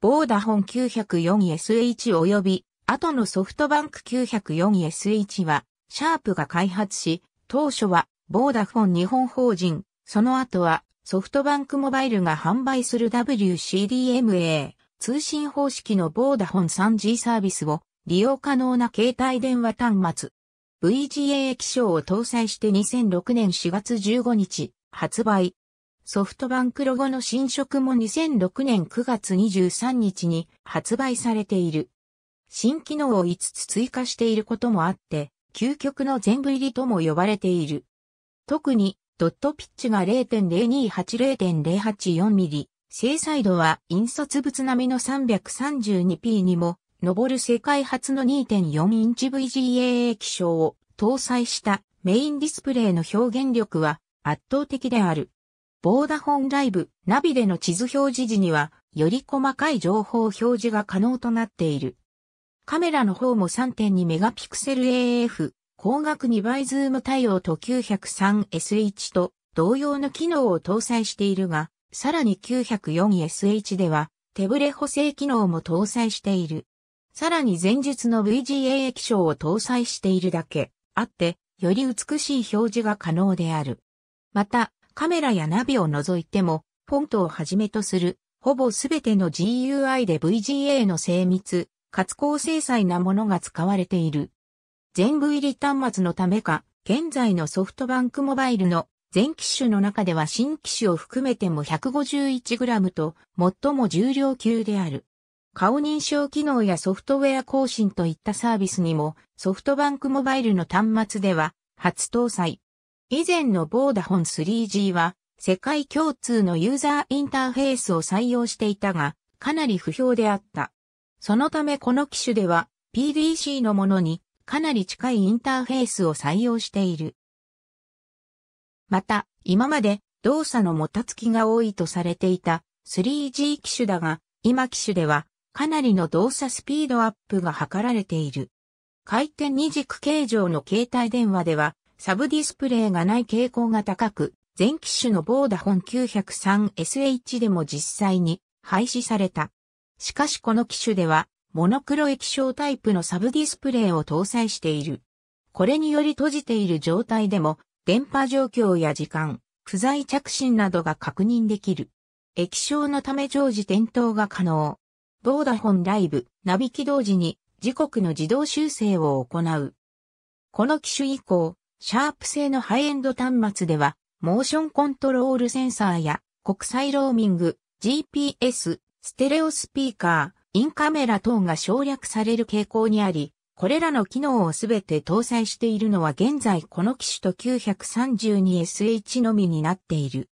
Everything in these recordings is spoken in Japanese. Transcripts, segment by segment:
ボーダホン 904SH 及び、後のソフトバンク 904SH は、シャープが開発し、当初は、ボーダフォン日本法人、その後は、ソフトバンクモバイルが販売する WCDMA、通信方式のボーダホン 3G サービスを、利用可能な携帯電話端末、VGA 液晶を搭載して2006年4月15日、発売。ソフトバンクロゴの新色も2006年9月23日に発売されている。新機能を5つ追加していることもあって、究極の全部入りとも呼ばれている。特に、ドットピッチが0.028-0.084ミリ、正サイドは印刷物並みの 332p にも、上る世界初の2.4インチ VGA 液晶を搭載したメインディスプレイの表現力は圧倒的である。ボーダフォンライブ、ナビでの地図表示時には、より細かい情報表示が可能となっている。カメラの方も3 2セル AF、光学2倍ズーム対応と 903SH と同様の機能を搭載しているが、さらに 904SH では手ブレ補正機能も搭載している。さらに前述の VGA 液晶を搭載しているだけあって、より美しい表示が可能である。また、カメラやナビを除いても、フォントをはじめとする、ほぼすべての GUI で VGA の精密、かつ高精細なものが使われている。全部入り端末のためか、現在のソフトバンクモバイルの全機種の中では新機種を含めても 151g と最も重量級である。顔認証機能やソフトウェア更新といったサービスにもソフトバンクモバイルの端末では初搭載。以前のボーダフォン 3G は世界共通のユーザーインターフェースを採用していたが、かなり不評であった。そのためこの機種では PDC のものにかなり近いインターフェースを採用している。また、今まで動作のもたつきが多いとされていた 3G 機種だが、今機種ではかなりの動作スピードアップが図られている。回転二軸形状の携帯電話ではサブディスプレイがない傾向が高く、全機種のボーダホン 903SH でも実際に廃止された。しかしこの機種では、モノクロ液晶タイプのサブディスプレイを搭載している。これにより閉じている状態でも、電波状況や時間、不在着信などが確認できる。液晶のため常時点灯が可能。ボーダホンライブ、ナビ起動時に時刻の自動修正を行う。この機種以降、シャープ製のハイエンド端末では、モーションコントロールセンサーや国際ローミング、GPS、ステレオスピーカー、インカメラ等が省略される傾向にあり、これらの機能をすべて搭載しているのは現在この機種と 932SH のみになっている。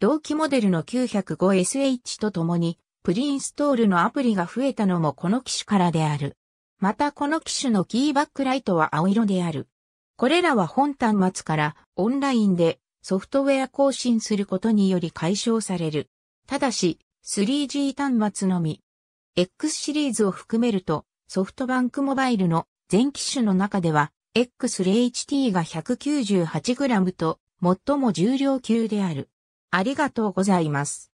同期モデルの 905SH とともに、プリインストールのアプリが増えたのもこの機種からである。またこの機種のキーバックライトは青色である。これらは本端末からオンラインでソフトウェア更新することにより解消される。ただし、3G 端末のみ。X シリーズを含めると、ソフトバンクモバイルの全機種の中では、X0HT が 198g と、最も重量級である。ありがとうございます。